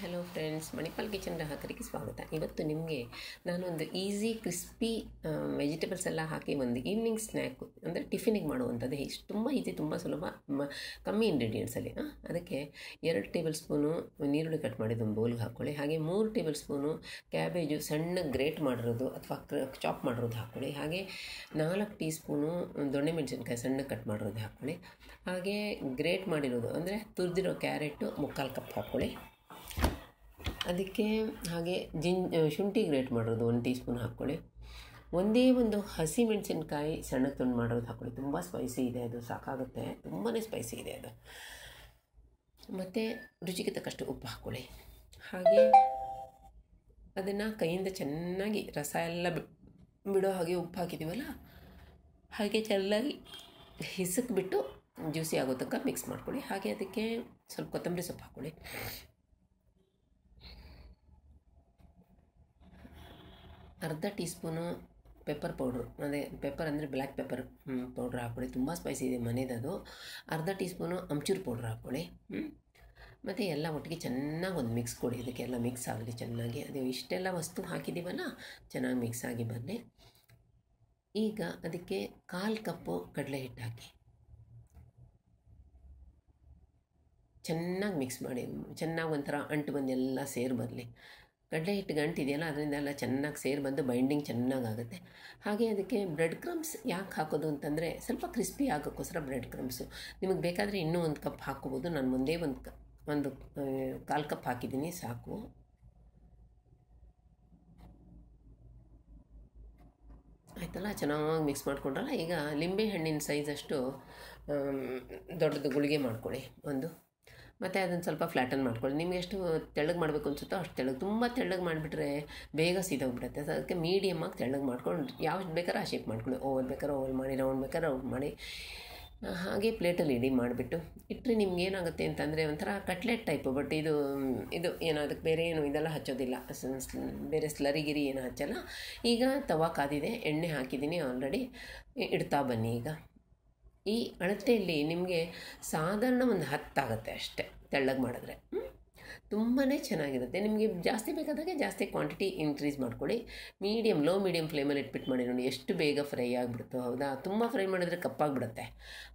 hello friends Manipal kitchen ಗ್ರಾಹಕರಿಗೆ ಸ್ವಾಗತ ಇವತ್ತು ನಿಮಗೆ ನಾನೊಂದು ಈಸಿ ಕ್ರಿಸ್ಪಿ ವೆಜಿಟೇಬಲ್ಸ್ ಎಲ್ಲ ಹಾಕಿ ಒಂದು ಈವ್ನಿಂಗ್ ಸ್ನ್ಯಾಕು ಅಂದರೆ ಟಿಫಿನಿಗೆ ಮಾಡುವಂಥದ್ದು ಇಷ್ಟು ತುಂಬ ಈಸಿ ತುಂಬ ಸುಲಭ ಕಮ್ಮಿ ಇಂಗ್ರೀಡಿಯೆಂಟ್ಸಲ್ಲಿ ಅದಕ್ಕೆ ಎರಡು ಟೇಬಲ್ ಸ್ಪೂನು ನೀರುಳ್ಳಿ ಕಟ್ ಮಾಡಿದ್ದು ಒಂದು ಬೌಲ್ಗೆ ಹಾಕ್ಕೊಳ್ಳಿ ಹಾಗೆ ಮೂರು ಟೇಬಲ್ ಸ್ಪೂನು ಕ್ಯಾಬೇಜು ಸಣ್ಣ ಗ್ರೇಟ್ ಮಾಡಿರೋದು ಅಥವಾ ಚಾಪ್ ಮಾಡಿರೋದು ಹಾಕ್ಕೊಳ್ಳಿ ಹಾಗೆ ನಾಲ್ಕು ಟೀ ಸ್ಪೂನು ದೊಣ್ಣೆ ಮೆಣಸಿನ್ಕಾಯಿ ಸಣ್ಣ ಕಟ್ ಮಾಡಿರೋದು ಹಾಕ್ಕೊಳ್ಳಿ ಹಾಗೆ ಗ್ರೇಟ್ ಮಾಡಿರೋದು ಅಂದರೆ ತುರಿದಿರೋ ಕ್ಯಾರೆಟು ಮುಕ್ಕಾಲು ಕಪ್ ಹಾಕ್ಕೊಳ್ಳಿ ಅದಕ್ಕೆ ಹಾಗೆ ಜಿಂ ಶುಂಠಿ ಗ್ರೇಟ್ ಮಾಡೋದು ಒಂದು ಟೀ ಸ್ಪೂನ್ ಹಾಕ್ಕೊಳ್ಳಿ ಒಂದೇ ಒಂದು ಹಸಿ ಮೆಣಸಿನ್ಕಾಯಿ ಸಣ್ಣ ತುಂಡು ಮಾಡೋದು ಹಾಕ್ಕೊಳ್ಳಿ ತುಂಬ ಸ್ಪೈಸಿ ಇದೆ ಅದು ಸಾಕಾಗುತ್ತೆ ತುಂಬಾ ಸ್ಪೈಸಿ ಇದೆ ಅದು ಮತ್ತು ರುಚಿಗೆ ತಕ್ಕಷ್ಟು ಉಪ್ಪು ಹಾಕ್ಕೊಳ್ಳಿ ಹಾಗೆ ಅದನ್ನು ಕೈಯಿಂದ ಚೆನ್ನಾಗಿ ರಸ ಎಲ್ಲ ಬಿಡೋ ಹಾಗೆ ಉಪ್ಪು ಹಾಕಿದ್ದೀವಲ್ಲ ಹಾಗೆ ಚೆನ್ನಾಗಿ ಹಿಸಕ್ಬಿಟ್ಟು ಜ್ಯೂಸಿ ಆಗೋ ತನಕ ಮಿಕ್ಸ್ ಮಾಡ್ಕೊಳ್ಳಿ ಹಾಗೆ ಅದಕ್ಕೆ ಸ್ವಲ್ಪ ಕೊತ್ತಂಬರಿ ಸೊಪ್ಪು ಹಾಕ್ಕೊಳ್ಳಿ ಅರ್ಧ ಟೀ ಸ್ಪೂನು ಪೆಪ್ಪರ್ ಪೌಡ್ರು ಅದೇ ಪೆಪ್ಪರ್ ಅಂದರೆ ಬ್ಲ್ಯಾಕ್ ಪೆಪ್ಪರ್ ಪೌಡ್ರ್ ಹಾಕ್ಕೊಳ್ಳಿ ತುಂಬ ಸ್ಪೈಸಿ ಇದೆ ಮನೆಯದು ಅರ್ಧ ಟೀ ಸ್ಪೂನು ಅಮ್ಚೂರು ಪೌಡ್ರ್ ಹಾಕ್ಕೊಳ್ಳಿ ಮತ್ತು ಎಲ್ಲ ಒಟ್ಟಿಗೆ ಚೆನ್ನಾಗಿ ಒಂದು ಮಿಕ್ಸ್ ಕೊಡಿ ಇದಕ್ಕೆಲ್ಲ ಮಿಕ್ಸ್ ಆಗಲಿ ಚೆನ್ನಾಗಿ ಅದು ಇಷ್ಟೆಲ್ಲ ವಸ್ತು ಹಾಕಿದ್ದೀವಲ್ಲ ಚೆನ್ನಾಗಿ ಮಿಕ್ಸ್ ಆಗಿ ಬರಲಿ ಈಗ ಅದಕ್ಕೆ ಕಾಲು ಕಪ್ಪು ಕಡಲೆ ಹಿಟ್ಟು ಹಾಕಿ ಚೆನ್ನಾಗಿ ಮಿಕ್ಸ್ ಮಾಡಿ ಚೆನ್ನಾಗಿ ಒಂಥರ ಅಂಟು ಬಂದು ಎಲ್ಲ ಸೇರಿ ಬರಲಿ ಕಡಲೆ ಹಿಟ್ಟು ಗಂಟಿದೆಯಲ್ಲ ಅದರಿಂದ ಎಲ್ಲ ಚೆನ್ನಾಗಿ ಸೇರಿ ಬಂದು ಬೈಂಡಿಂಗ್ ಚೆನ್ನಾಗಾಗುತ್ತೆ ಹಾಗೆ ಅದಕ್ಕೆ ಬ್ರೆಡ್ ಕ್ರಮ್ಸ್ ಯಾಕೆ ಹಾಕೋದು ಅಂತಂದರೆ ಸ್ವಲ್ಪ ಕ್ರಿಸ್ಪಿ ಆಗೋಕ್ಕೋಸ್ಕರ ಬ್ರೆಡ್ ಕ್ರಮ್ಸು ನಿಮಗೆ ಬೇಕಾದರೆ ಇನ್ನೂ ಒಂದು ಕಪ್ ಹಾಕೋಬೋದು ನಾನು ಮುಂದೆ ಒಂದು ಕ ಒಂದು ಕಾಲು ಕಪ್ ಹಾಕಿದ್ದೀನಿ ಸಾಕು ಆಯಿತಲ್ಲ ಚೆನ್ನಾಗಿ ಮಿಕ್ಸ್ ಮಾಡಿಕೊಂಡ್ರಲ್ಲ ಈಗ ಲಿಂಬೆ ಹಣ್ಣಿನ ಸೈಜಷ್ಟು ದೊಡ್ಡದು ಗುಳಿಗೆ ಮಾಡ್ಕೊಳ್ಳಿ ಒಂದು ಮತ್ತು ಅದನ್ನು ಸ್ವಲ್ಪ ಫ್ಲ್ಯಾಟನ್ ಮಾಡ್ಕೊಳ್ಳಿ ನಿಮಗೆ ಎಷ್ಟು ತೆಳ್ಳಗೆ ಮಾಡಬೇಕು ಅನ್ಸುತ್ತೋ ಅಷ್ಟು ತೆಳ್ಳಗೆ ತುಂಬ ತೆಳ್ಳಗೆ ಮಾಡಿಬಿಟ್ರೆ ಬೇಗ ಸೀದೋಗ್ಬಿಡುತ್ತೆ ಅದಕ್ಕೆ ಮೀಡಿಯಮ್ಮಾಗಿ ತೆಳ್ಳಗೆ ಮಾಡ್ಕೊಂಡು ಯಾವ್ದು ಬೇಕಾದ್ರೆ ಆ ಶೇಪ್ ಮಾಡ್ಕೊಳ್ಳಿ ಓವಲ್ ಬೇಕಾದ್ರೆ ಓವಲ್ ಮಾಡಿ ರೌಂಡ್ ಬೇಕಾದ್ರೆ ರೌಂಡ್ ಮಾಡಿ ಹಾಗೆ ಪ್ಲೇಟಲ್ಲಿ ಇಡಿ ಮಾಡಿಬಿಟ್ಟು ಇಟ್ಟರೆ ನಿಮ್ಗೆ ಏನಾಗುತ್ತೆ ಅಂತಂದರೆ ಒಂಥರ ಕಟ್ಲೆಟ್ ಟೈಪು ಬಟ್ ಇದು ಇದು ಏನೋ ಅದಕ್ಕೆ ಬೇರೆ ಏನು ಇದೆಲ್ಲ ಹಚ್ಚೋದಿಲ್ಲ ಬೇರೆ ಸ್ಲರಿಗಿರಿ ಏನು ಹಚ್ಚಲ್ಲ ಈಗ ತವಾ ಕಾದಿದೆ ಎಣ್ಣೆ ಹಾಕಿದ್ದೀನಿ ಆಲ್ರೆಡಿ ಇಡ್ತಾ ಬನ್ನಿ ಈಗ ಈ ಅಳತೆಯಲ್ಲಿ ನಿಮಗೆ ಸಾಧಾರಣ ಒಂದು ಹತ್ತಾಗುತ್ತೆ ಅಷ್ಟೇ ತೆಳ್ಳಗೆ ಮಾಡಿದ್ರೆ ತುಂಬಾ ಚೆನ್ನಾಗಿರುತ್ತೆ ನಿಮಗೆ ಜಾಸ್ತಿ ಬೇಕಾದಾಗ ಜಾಸ್ತಿ ಕ್ವಾಂಟಿಟಿ ಇನ್ಕ್ರೀಸ್ ಮಾಡ್ಕೊಳ್ಳಿ ಮೀಡಿಯಮ್ ಲೋ ಮೀಡಿಯಂ ಫ್ಲೇಮಲ್ಲಿ ಇಟ್ಬಿಟ್ಟು ಮಾಡಿ ನೋಡಿ ಎಷ್ಟು ಬೇಗ ಫ್ರೈ ಆಗಿಬಿಡ್ತು ಹೌದಾ ತುಂಬ ಫ್ರೈ ಮಾಡಿದ್ರೆ ಕಪ್ಪಾಗಿಬಿಡುತ್ತೆ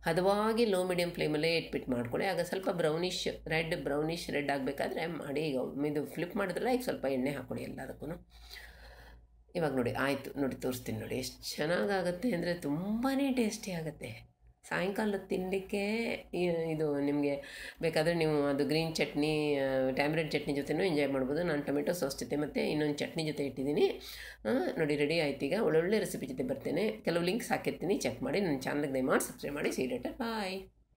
ಹದವಾಗಿ ಲೋ ಮೀಡಿಯಂ ಫ್ಲೇಮಲ್ಲೇ ಇಟ್ಬಿಟ್ಟು ಮಾಡ್ಕೊಳ್ಳಿ ಆಗ ಸ್ವಲ್ಪ ಬ್ರೌನಿಶ್ ರೆಡ್ ಬ್ರೌನಿಷ್ ರೆಡ್ ಆಗಬೇಕಾದ್ರೆ ಮಾಡಿ ಈಗ ಇದು ಫ್ಲಿಪ್ ಮಾಡಿದ್ರಲ್ಲ ಈಗ ಸ್ವಲ್ಪ ಎಣ್ಣೆ ಹಾಕ್ಕೊಳ್ಳಿ ಎಲ್ಲದಕ್ಕೂ ಇವಾಗ ನೋಡಿ ಆಯಿತು ನೋಡಿ ತೋರಿಸ್ತೀನಿ ನೋಡಿ ಎಷ್ಟು ಚೆನ್ನಾಗಾಗುತ್ತೆ ಅಂದರೆ ತುಂಬಾ ಟೇಸ್ಟಿ ಆಗುತ್ತೆ ಸಾಯಂಕಾಲ ತಿನ್ನಲಿಕ್ಕೆ ಇದು ನಿಮಗೆ ಬೇಕಾದರೆ ನೀವು ಅದು ಗ್ರೀನ್ ಚಟ್ನಿ ಟ್ಯಾಮ್ರೆಟ್ ಚಟ್ನಿ ಜೊತೆನೂ ಎಂಜಾಯ್ ಮಾಡ್ಬೋದು ನಾನು ಟೊಮೆಟೊ ಸಾಸ್ ಜೊತೆ ಮತ್ತು ಇನ್ನೊಂದು ಚಟ್ನಿ ಜೊತೆ ಇಟ್ಟಿದ್ದೀನಿ ನೋಡಿ ರೆಡಿ ಆಯ್ತು ಈಗ ಒಳ್ಳೊಳ್ಳೆ ರೆಸಿಪಿ ಜೊತೆ ಬರ್ತೇನೆ ಕೆಲವು ಲಿಂಕ್ಸ್ ಹಾಕಿರ್ತೀನಿ ಚೆಕ್ ಮಾಡಿ ನನ್ನ ಚಾನಲ್ಗೆ ದಯಮಾಡಿ ಸಬ್ಸ್ಕ್ರೈಬ್ ಮಾಡಿ ಸಿ ಲೇಟರ್ ಬಾಯ್